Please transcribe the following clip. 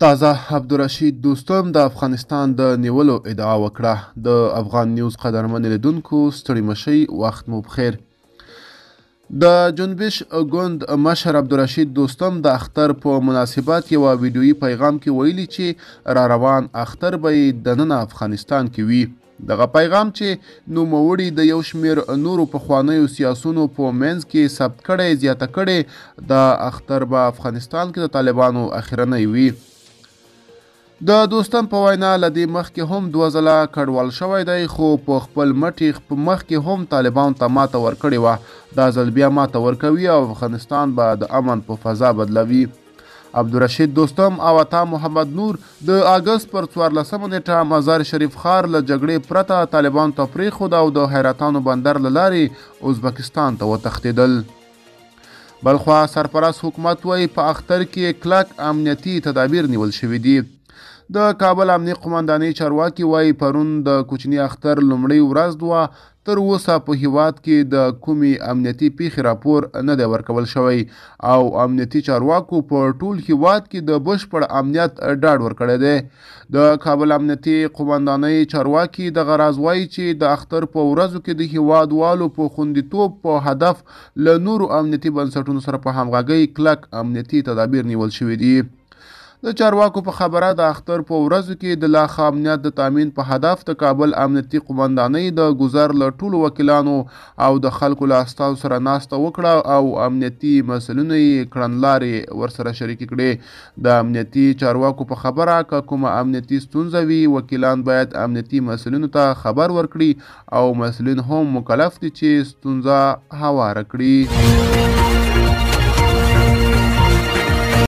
تازه عبدالرشید دوستم د افغانستان د نیولو ادعا وکړه د افغان نیوز قدرمن لیدونکو ستړي مشي وخت مو بخیر د جنبش ګوند مشر عبدالرشید دوستم د اختر په مناسبت یو ویډیویي پیغام کې ویلي چې را روان اختر به د نن افغانستان کې وي دغه پیغام چې نوموړي د یو شمیر نورو پخوانیو سیاسونو په منځ کې ثبت کړی زیاته کړی د اختر به افغانستان کې د طالبانو اخرنی وي د دوستم په وینا لدې مخکې هم دوه ځله کډوال شوی دی خو په خپل مټې مخکې هم طالبان ته ماته ورکړې وه دا ځل بیا ماته ورکوي او افغانستان به د امن په فضا بدلوي عبدالرشید دوستم او عطا محمد نور د اگست پر 14 نیټه مزار شریف خار له جګړې پرته طالبان ته پریښود او د حیرتانو بندر له لارې ازبکستان ته وتښتېدل بلخوا سرپرست حکومت وایي په اختر کې کلک امنیتي تدابیر نیول شوي دي د کابل امنیه قماندانۍ چارواکي وایي پرون د کوچني اختر لومړۍ ورځ دوه تر اوسه په هیواد کې د کومې امنیتي پیښې راپور نه دی ورکول شوی او امنیتي چارواکو په ټول هیواد کې د بشپړ امنیت ډاډ ورکړی دی د کابل امنیتي قماندانۍ چارواکي د غراز وایي چې د اختر په ورځو کې د هیوادوالو په خوندیتوب په هدف له نورو امنیتي بنسټونو سره په همغږۍ کلک امنیتي تدابیر نیول شوي دي د چارواکو په خبره د اختر په ورځو کې د لا خامنیت د تامین په هدف د کابل امنیتي قومندانۍ د گذر له ټولو وکیلانو او د خلکو له استاو سره ناسته وکړه او امنیتي مسلونه یې کړنلارې ورسره شریکې کړې د امنیتي چارواکو په خبره که کومه امنیتي ستونزه وي وکیلان باید امنیتي مسلونو ته خبر ورکړي او مسلین هم مکلف دي چې ستونزه هواره کړي